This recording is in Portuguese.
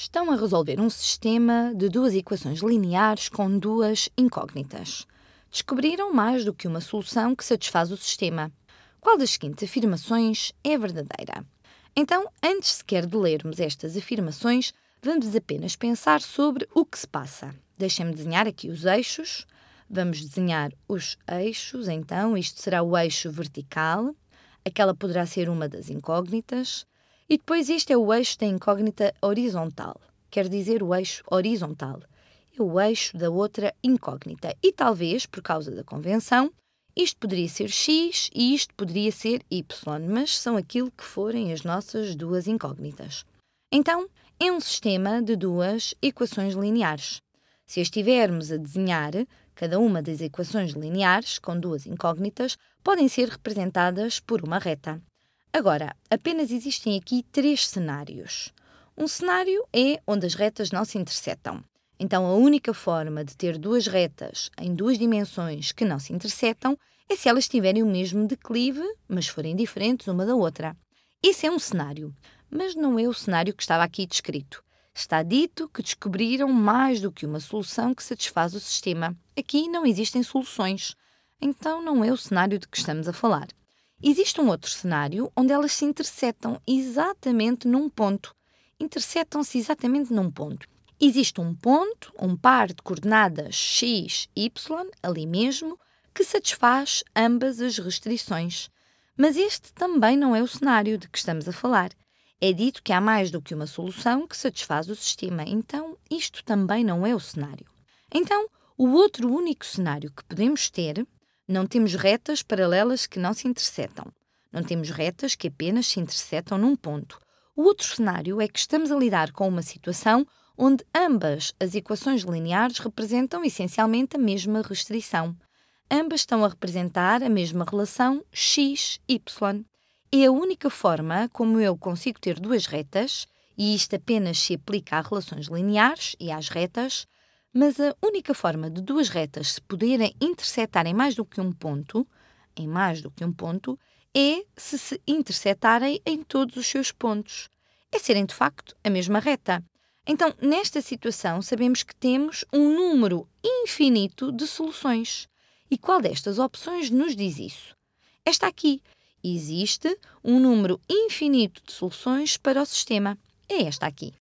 estão a resolver um sistema de duas equações lineares com duas incógnitas. Descobriram mais do que uma solução que satisfaz o sistema. Qual das seguintes afirmações é verdadeira? Então, antes sequer de lermos estas afirmações, vamos apenas pensar sobre o que se passa. Deixem-me desenhar aqui os eixos. Vamos desenhar os eixos, então, isto será o eixo vertical. Aquela poderá ser uma das incógnitas. E depois este é o eixo da incógnita horizontal, quer dizer o eixo horizontal, é o eixo da outra incógnita. E talvez, por causa da convenção, isto poderia ser x e isto poderia ser y, mas são aquilo que forem as nossas duas incógnitas. Então, é um sistema de duas equações lineares. Se estivermos a desenhar, cada uma das equações lineares, com duas incógnitas, podem ser representadas por uma reta. Agora, apenas existem aqui três cenários. Um cenário é onde as retas não se intersetam. Então, a única forma de ter duas retas em duas dimensões que não se intersetam é se elas tiverem o mesmo declive, mas forem diferentes uma da outra. Esse é um cenário, mas não é o cenário que estava aqui descrito. Está dito que descobriram mais do que uma solução que satisfaz o sistema. Aqui não existem soluções. Então, não é o cenário de que estamos a falar. Existe um outro cenário onde elas se interceptam exatamente num ponto. Interceptam-se exatamente num ponto. Existe um ponto, um par de coordenadas x, y, ali mesmo, que satisfaz ambas as restrições. Mas este também não é o cenário de que estamos a falar. É dito que há mais do que uma solução que satisfaz o sistema, então isto também não é o cenário. Então, o outro único cenário que podemos ter não temos retas paralelas que não se intersetam. Não temos retas que apenas se intersetam num ponto. O outro cenário é que estamos a lidar com uma situação onde ambas as equações lineares representam essencialmente a mesma restrição. Ambas estão a representar a mesma relação x-y. É a única forma como eu consigo ter duas retas, e isto apenas se aplica a relações lineares e às retas, mas a única forma de duas retas se poderem interceptar em mais do que um ponto, em mais do que um ponto, é se se interceptarem em todos os seus pontos. É serem de facto a mesma reta. Então, nesta situação, sabemos que temos um número infinito de soluções. E qual destas opções nos diz isso? Esta aqui. Existe um número infinito de soluções para o sistema. É esta aqui.